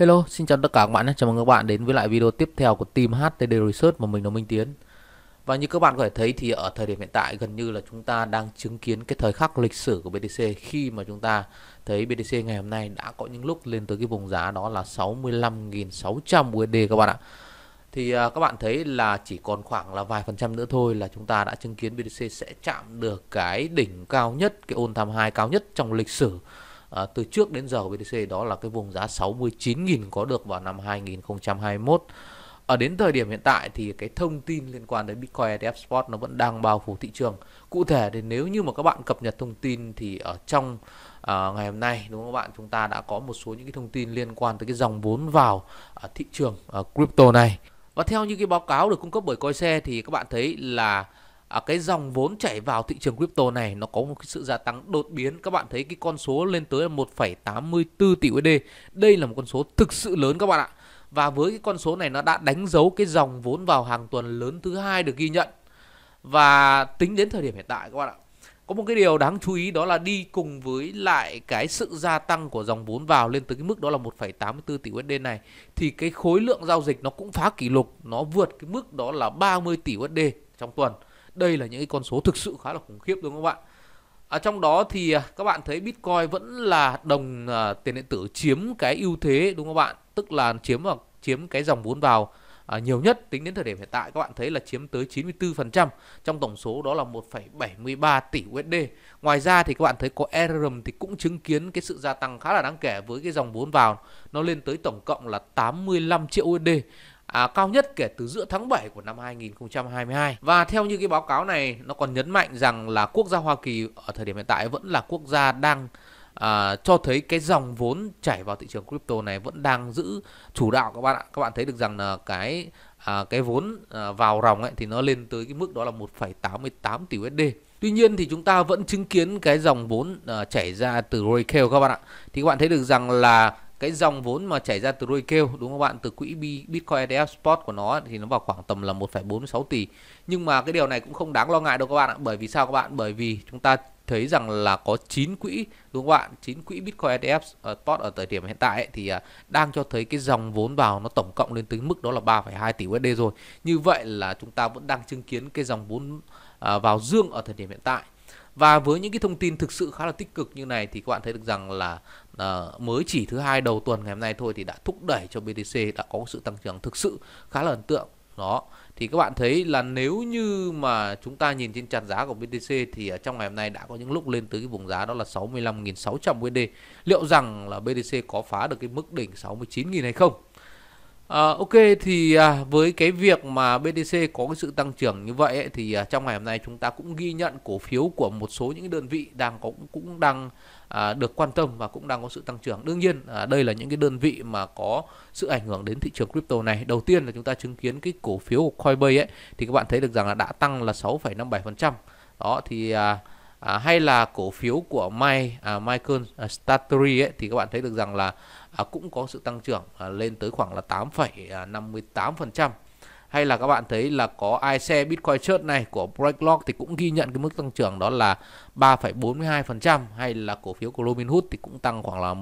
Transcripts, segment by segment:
Hello, xin chào tất cả các bạn Chào mừng các bạn đến với lại video tiếp theo của team HTD Research mà mình là Minh Tiến. Và như các bạn có thể thấy thì ở thời điểm hiện tại gần như là chúng ta đang chứng kiến cái thời khắc lịch sử của BTC khi mà chúng ta thấy BTC ngày hôm nay đã có những lúc lên tới cái vùng giá đó là 65.600 USD các bạn ạ. Thì à, các bạn thấy là chỉ còn khoảng là vài phần trăm nữa thôi là chúng ta đã chứng kiến BTC sẽ chạm được cái đỉnh cao nhất, cái all time hai cao nhất trong lịch sử À, từ trước đến giờ BTC đó là cái vùng giá 69.000 có được vào năm 2021 ở à, đến thời điểm hiện tại thì cái thông tin liên quan đến Bitcoin ETF Spot nó vẫn đang bao phủ thị trường. Cụ thể thì nếu như mà các bạn cập nhật thông tin thì ở trong uh, ngày hôm nay đúng không các bạn chúng ta đã có một số những cái thông tin liên quan tới cái dòng vốn vào uh, thị trường uh, crypto này. Và theo như cái báo cáo được cung cấp bởi Coinse thì các bạn thấy là À, cái dòng vốn chảy vào thị trường crypto này nó có một cái sự gia tăng đột biến các bạn thấy cái con số lên tới là 1,84 tỷ USD đây là một con số thực sự lớn các bạn ạ và với cái con số này nó đã đánh dấu cái dòng vốn vào hàng tuần lớn thứ hai được ghi nhận và tính đến thời điểm hiện tại các bạn ạ có một cái điều đáng chú ý đó là đi cùng với lại cái sự gia tăng của dòng vốn vào lên tới cái mức đó là 1,84 tỷ USD này thì cái khối lượng giao dịch nó cũng phá kỷ lục, nó vượt cái mức đó là 30 tỷ USD trong tuần đây là những cái con số thực sự khá là khủng khiếp đúng không ạ? ở à, trong đó thì à, các bạn thấy Bitcoin vẫn là đồng à, tiền điện tử chiếm cái ưu thế đúng không các bạn tức là chiếm vào chiếm cái dòng vốn vào nhiều nhất tính đến thời điểm hiện tại các bạn thấy là chiếm tới 94% trong tổng số đó là 1,73 tỷ USD. Ngoài ra thì các bạn thấy có Ethereum thì cũng chứng kiến cái sự gia tăng khá là đáng kể với cái dòng vốn vào nó lên tới tổng cộng là 85 triệu USD à, cao nhất kể từ giữa tháng 7 của năm 2022. Và theo như cái báo cáo này nó còn nhấn mạnh rằng là quốc gia Hoa Kỳ ở thời điểm hiện tại vẫn là quốc gia đang à, cho thấy cái dòng vốn chảy vào thị trường crypto này vẫn đang giữ chủ đạo các bạn ạ. Các bạn thấy được rằng là cái à, cái vốn à, vào ròng ấy thì nó lên tới cái mức đó là 1,88 tỷ USD. Tuy nhiên thì chúng ta vẫn chứng kiến cái dòng vốn à, chảy ra từ Retail các bạn ạ. Thì các bạn thấy được rằng là cái dòng vốn mà chảy ra từ Roy kêu đúng không bạn từ quỹ Bitcoin ETF Spot của nó thì nó vào khoảng tầm là 1,46 tỷ nhưng mà cái điều này cũng không đáng lo ngại đâu các bạn ạ bởi vì sao các bạn bởi vì chúng ta thấy rằng là có 9 quỹ đúng không bạn 9 quỹ Bitcoin ETF ờ, Spot ở thời điểm hiện tại ấy, thì ờ, đang cho thấy cái dòng vốn vào nó tổng cộng lên tới mức đó là 3,2 tỷ USD rồi như vậy là chúng ta vẫn đang chứng kiến cái dòng vốn ờ, vào dương ở thời điểm hiện tại và với những cái thông tin thực sự khá là tích cực như này thì các bạn thấy được rằng là uh, mới chỉ thứ hai đầu tuần ngày hôm nay thôi thì đã thúc đẩy cho BTC đã có sự tăng trưởng thực sự khá là ấn tượng đó thì các bạn thấy là nếu như mà chúng ta nhìn trên tràn giá của BTC thì ở trong ngày hôm nay đã có những lúc lên tới cái vùng giá đó là 65.600 USD. Liệu rằng là BTC có phá được cái mức đỉnh 69.000 hay không? Ờ, ok thì à, với cái việc mà BTC có cái sự tăng trưởng như vậy ấy, thì à, trong ngày hôm nay chúng ta cũng ghi nhận cổ phiếu của một số những đơn vị đang có cũng, cũng đang à, được quan tâm và cũng đang có sự tăng trưởng. Đương nhiên à, đây là những cái đơn vị mà có sự ảnh hưởng đến thị trường crypto này. Đầu tiên là chúng ta chứng kiến cái cổ phiếu của Coinbase ấy thì các bạn thấy được rằng là đã tăng là 6,57%. Đó thì à, à, hay là cổ phiếu của Mike à, Michael à, Statry ấy thì các bạn thấy được rằng là à, cũng có sự tăng trưởng à, lên tới khoảng là 8,58% à, hay là các bạn thấy là có IC Bitcoin chốt này của BlackRock thì cũng ghi nhận cái mức tăng trưởng đó là 3,42% hay là cổ phiếu của Robinhood thì cũng tăng khoảng là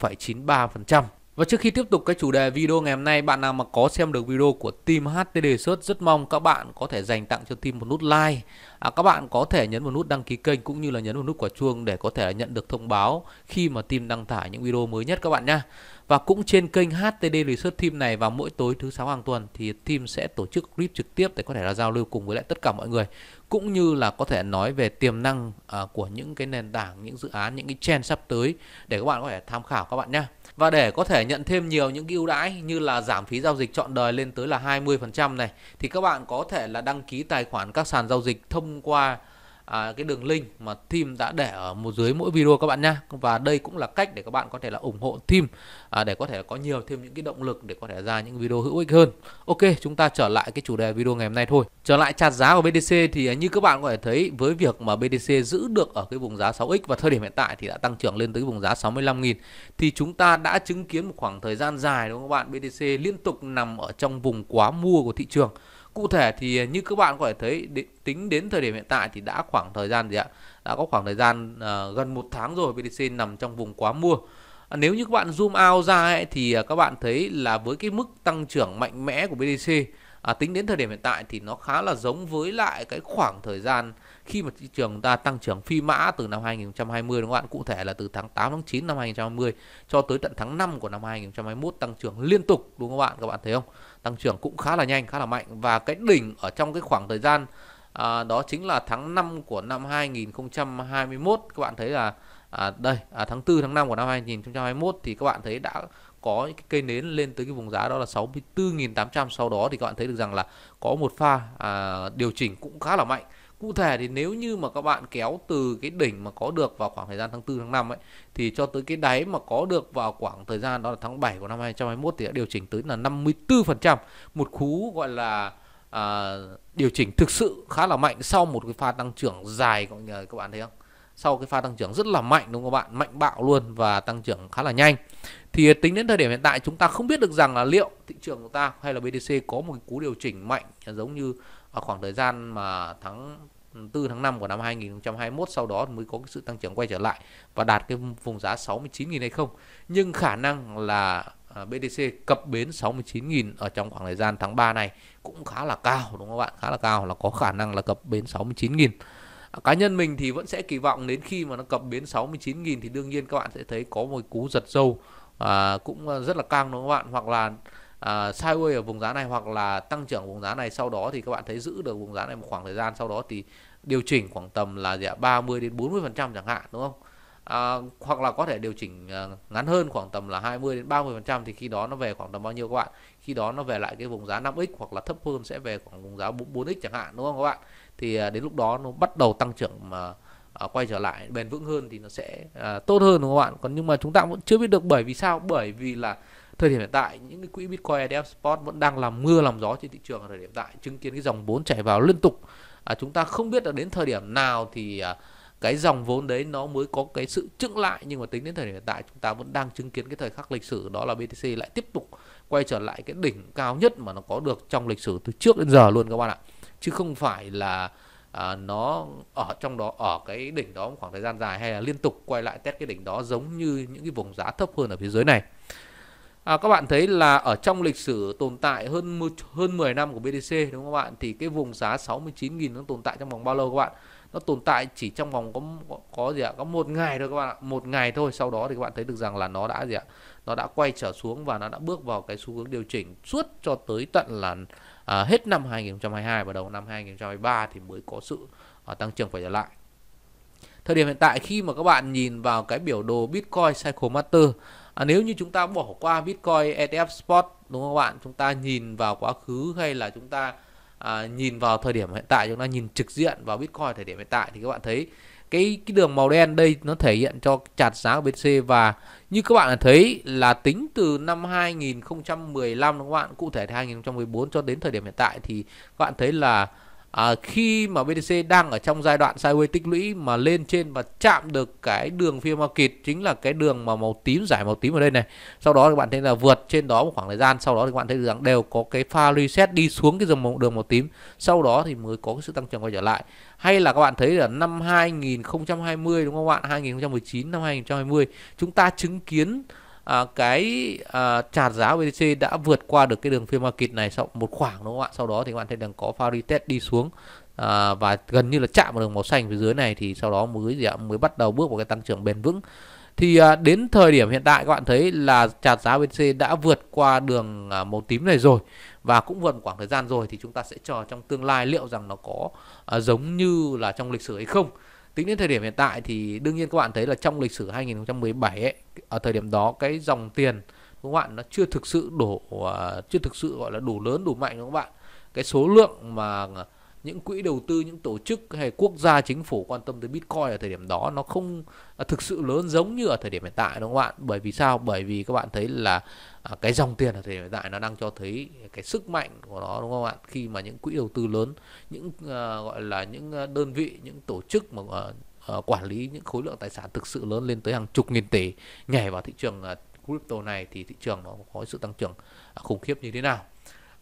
1,93% và trước khi tiếp tục cái chủ đề video ngày hôm nay, bạn nào mà có xem được video của team HTD xuất rất mong các bạn có thể dành tặng cho team một nút like. À, các bạn có thể nhấn vào nút đăng ký kênh cũng như là nhấn vào nút quả chuông để có thể nhận được thông báo khi mà team đăng tải những video mới nhất các bạn nhé. Và cũng trên kênh HTD Research Team này vào mỗi tối thứ sáu hàng tuần thì team sẽ tổ chức clip trực tiếp để có thể là giao lưu cùng với lại tất cả mọi người cũng như là có thể nói về tiềm năng à, của những cái nền tảng, những dự án, những cái trend sắp tới để các bạn có thể tham khảo các bạn nhé. Và để có thể nhận thêm nhiều những ưu đãi như là giảm phí giao dịch trọn đời lên tới là 20% này thì các bạn có thể là đăng ký tài khoản các sàn giao dịch thông qua à, cái đường link mà team đã để ở một dưới mỗi video các bạn nha và đây cũng là cách để các bạn có thể là ủng hộ team à, để có thể có nhiều thêm những cái động lực để có thể ra những video hữu ích hơn ok chúng ta trở lại cái chủ đề video ngày hôm nay thôi trở lại chặt giá của BTC thì à, như các bạn có thể thấy với việc mà BTC giữ được ở cái vùng giá 6x và thời điểm hiện tại thì đã tăng trưởng lên tới vùng giá 65.000 thì chúng ta đã chứng kiến một khoảng thời gian dài đúng không các bạn BTC liên tục nằm ở trong vùng quá mua của thị trường Cụ thể thì à, như các bạn có thể thấy tính đến thời điểm hiện tại thì đã khoảng thời gian gì ạ? Đã có khoảng thời gian uh, gần một tháng rồi BTC nằm trong vùng quá mua. À, nếu như các bạn zoom out ra ấy, thì các bạn thấy là với cái mức tăng trưởng mạnh mẽ của BTC à, tính đến thời điểm hiện tại thì nó khá là giống với lại cái khoảng thời gian khi mà thị trường ta tăng trưởng phi mã từ năm 2020 đúng không ạ? Cụ thể là từ tháng 8 tháng 9 năm 2020 cho tới tận tháng 5 của năm 2021 tăng trưởng liên tục đúng không các bạn? Các bạn thấy không? tăng trưởng cũng khá là nhanh khá là mạnh và cái đỉnh ở trong cái khoảng thời gian à, đó chính là tháng 5 của năm 2021 các bạn thấy là à, đây à, tháng 4 tháng 5 của năm 2021 thì các bạn thấy đã có cái cây nến lên tới cái vùng giá đó là 64.800 sau đó thì các bạn thấy được rằng là có một pha à, điều chỉnh cũng khá là mạnh Cụ thể thì nếu như mà các bạn kéo từ cái đỉnh mà có được vào khoảng thời gian tháng 4 tháng 5 ấy thì cho tới cái đáy mà có được vào khoảng thời gian đó là tháng 7 của năm 2021 thì đã điều chỉnh tới là 54%, một cú gọi là à, điều chỉnh thực sự khá là mạnh sau một cái pha tăng trưởng dài các bạn thấy không? Sau cái pha tăng trưởng rất là mạnh đúng không các bạn? Mạnh bạo luôn và tăng trưởng khá là nhanh. Thì tính đến thời điểm hiện tại chúng ta không biết được rằng là liệu thị trường của ta hay là BTC có một cái cú điều chỉnh mạnh giống như ở à, khoảng thời gian mà tháng 4 tháng 5 của năm 2021 sau đó mới có cái sự tăng trưởng quay trở lại và đạt cái vùng giá 69.000 hay không. Nhưng khả năng là à, BTC cập bến 69.000 ở trong khoảng thời gian tháng 3 này cũng khá là cao đúng không các bạn? Khá là cao là có khả năng là cập bến 69.000. À, cá nhân mình thì vẫn sẽ kỳ vọng đến khi mà nó cập bến 69.000 thì đương nhiên các bạn sẽ thấy có một cú giật sâu à, cũng rất là căng đúng không các bạn? Hoặc là uh, à, sideways ở vùng giá này hoặc là tăng trưởng vùng giá này sau đó thì các bạn thấy giữ được vùng giá này một khoảng thời gian sau đó thì điều chỉnh khoảng tầm là gì ạ 30 đến 40 phần trăm chẳng hạn đúng không à, hoặc là có thể điều chỉnh à, ngắn hơn khoảng tầm là 20 đến 30 phần trăm thì khi đó nó về khoảng tầm bao nhiêu các bạn khi đó nó về lại cái vùng giá 5x hoặc là thấp hơn sẽ về khoảng vùng giá 4x chẳng hạn đúng không các bạn thì à, đến lúc đó nó bắt đầu tăng trưởng mà À, quay trở lại bền vững hơn thì nó sẽ à, tốt hơn đúng không bạn còn nhưng mà chúng ta vẫn chưa biết được bởi vì sao bởi vì là thời điểm hiện tại những cái quỹ Bitcoin ETF Spot vẫn đang làm mưa làm gió trên thị trường ở thời điểm hiện tại chứng kiến cái dòng vốn chảy vào liên tục à, chúng ta không biết là đến thời điểm nào thì à, cái dòng vốn đấy nó mới có cái sự trứng lại nhưng mà tính đến thời điểm hiện tại chúng ta vẫn đang chứng kiến cái thời khắc lịch sử đó là BTC lại tiếp tục quay trở lại cái đỉnh cao nhất mà nó có được trong lịch sử từ trước đến giờ luôn các bạn ạ chứ không phải là à, nó ở trong đó ở cái đỉnh đó một khoảng thời gian dài hay là liên tục quay lại test cái đỉnh đó giống như những cái vùng giá thấp hơn ở phía dưới này À, các bạn thấy là ở trong lịch sử tồn tại hơn hơn 10 năm của BTC đúng không các bạn thì cái vùng giá 69.000 nó tồn tại trong vòng bao lâu các bạn? Nó tồn tại chỉ trong vòng có có, gì ạ? Có một ngày thôi các bạn ạ, một ngày thôi. Sau đó thì các bạn thấy được rằng là nó đã gì ạ? Nó đã quay trở xuống và nó đã bước vào cái xu hướng điều chỉnh suốt cho tới tận là à, hết năm 2022 và đầu năm 2023 thì mới có sự à, tăng trưởng phải trở lại thời điểm hiện tại khi mà các bạn nhìn vào cái biểu đồ Bitcoin Cycle Master à, nếu như chúng ta bỏ qua Bitcoin ETF spot đúng không các bạn chúng ta nhìn vào quá khứ hay là chúng ta à, nhìn vào thời điểm hiện tại chúng ta nhìn trực diện vào Bitcoin thời điểm hiện tại thì các bạn thấy cái cái đường màu đen đây nó thể hiện cho chặt giá của BTC và như các bạn thấy là tính từ năm 2015 đúng không các bạn cụ thể thì 2014 cho đến thời điểm hiện tại thì các bạn thấy là à, khi mà BTC đang ở trong giai đoạn sideways tích lũy mà lên trên và chạm được cái đường phiên market chính là cái đường mà màu tím giải màu tím ở đây này sau đó các bạn thấy là vượt trên đó một khoảng thời gian sau đó thì các bạn thấy rằng đều có cái pha reset đi xuống cái dòng màu đường màu tím sau đó thì mới có cái sự tăng trưởng quay trở lại hay là các bạn thấy là năm 2020 đúng không các bạn 2019 năm 2020 chúng ta chứng kiến à, cái à, tràn giá BTC đã vượt qua được cái đường phiên market này sau một khoảng đúng không ạ sau đó thì các bạn thấy rằng có parity đi xuống à, và gần như là chạm vào đường màu xanh phía dưới này thì sau đó mới gì ạ mới bắt đầu bước vào cái tăng trưởng bền vững thì à, đến thời điểm hiện tại các bạn thấy là tràn giá BTC đã vượt qua đường à, màu tím này rồi và cũng vượt khoảng thời gian rồi thì chúng ta sẽ chờ trong tương lai liệu rằng nó có à, giống như là trong lịch sử hay không tính đến thời điểm hiện tại thì đương nhiên các bạn thấy là trong lịch sử 2017 ấy, ở thời điểm đó cái dòng tiền các bạn nó chưa thực sự đổ ờ, chưa thực sự gọi là đủ lớn đủ mạnh đúng không các bạn cái số lượng mà những quỹ đầu tư những tổ chức hay quốc gia chính phủ quan tâm tới bitcoin ở thời điểm đó nó không à, thực sự lớn giống như ở thời điểm hiện tại đúng không bạn bởi vì sao bởi vì các bạn thấy là à, cái dòng tiền ở thời điểm hiện tại nó đang cho thấy cái sức mạnh của nó đúng không ạ khi mà những quỹ đầu tư lớn những uh, gọi là những đơn vị những tổ chức mà uh, quản lý những khối lượng tài sản thực sự lớn lên tới hàng chục nghìn tỷ nhảy vào thị trường uh, crypto này thì thị trường nó có sự tăng trưởng khủng khiếp như thế nào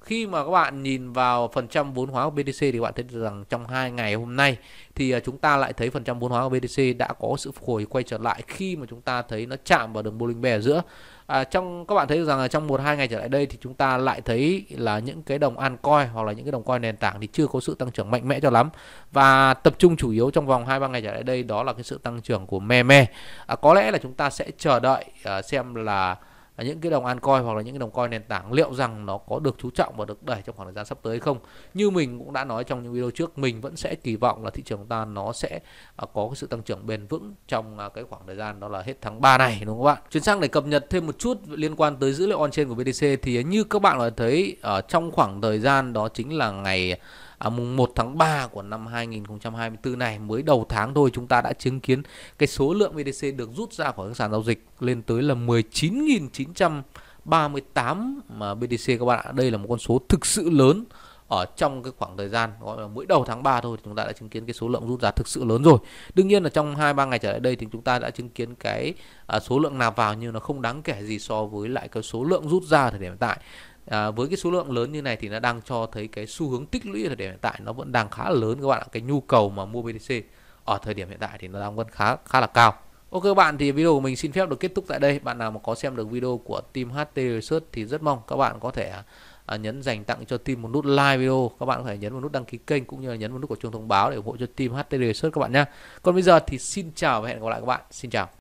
khi mà các bạn nhìn vào phần trăm vốn hóa của BTC thì các bạn thấy rằng trong hai ngày hôm nay thì à, chúng ta lại thấy phần trăm vốn hóa của BTC đã có sự phục hồi quay trở lại khi mà chúng ta thấy nó chạm vào đường Bollinger Band ở giữa. À, trong các bạn thấy rằng là trong một hai ngày trở lại đây thì chúng ta lại thấy là những cái đồng altcoin hoặc là những cái đồng coin nền tảng thì chưa có sự tăng trưởng mạnh mẽ cho lắm và tập trung chủ yếu trong vòng hai ba ngày trở lại đây đó là cái sự tăng trưởng của meme. À, có lẽ là chúng ta sẽ chờ đợi à, xem là những cái đồng an coi hoặc là những cái đồng coi nền tảng liệu rằng nó có được chú trọng và được đẩy trong khoảng thời gian sắp tới không như mình cũng đã nói trong những video trước mình vẫn sẽ kỳ vọng là thị trường ta nó sẽ à, có cái sự tăng trưởng bền vững trong à, cái khoảng thời gian đó là hết tháng 3 này đúng không ạ chuyển sang để cập nhật thêm một chút liên quan tới dữ liệu on trên của BTC thì như các bạn đã thấy ở trong khoảng thời gian đó chính là ngày à, mùng 1 tháng 3 của năm 2024 này mới đầu tháng thôi chúng ta đã chứng kiến cái số lượng BTC được rút ra khỏi các sàn giao dịch lên tới là 19.938 mà BTC các bạn ạ. Đây là một con số thực sự lớn ở trong cái khoảng thời gian gọi là mỗi đầu tháng 3 thôi chúng ta đã chứng kiến cái số lượng rút ra thực sự lớn rồi. Đương nhiên là trong hai ba ngày trở lại đây thì chúng ta đã chứng kiến cái à, số lượng nạp vào nhưng nó không đáng kể gì so với lại cái số lượng rút ra thời điểm hiện tại à, với cái số lượng lớn như này thì nó đang cho thấy cái xu hướng tích lũy ở thời điểm hiện tại nó vẫn đang khá là lớn các bạn ạ cái nhu cầu mà mua BTC ở thời điểm hiện tại thì nó đang vẫn khá khá là cao Ok các bạn thì video của mình xin phép được kết thúc tại đây bạn nào mà có xem được video của team HT Research thì rất mong các bạn có thể à, nhấn dành tặng cho team một nút like video các bạn có thể nhấn một nút đăng ký kênh cũng như là nhấn một nút của chuông thông báo để ủng hộ cho team HT Research các bạn nhé còn bây giờ thì xin chào và hẹn gặp lại các bạn xin chào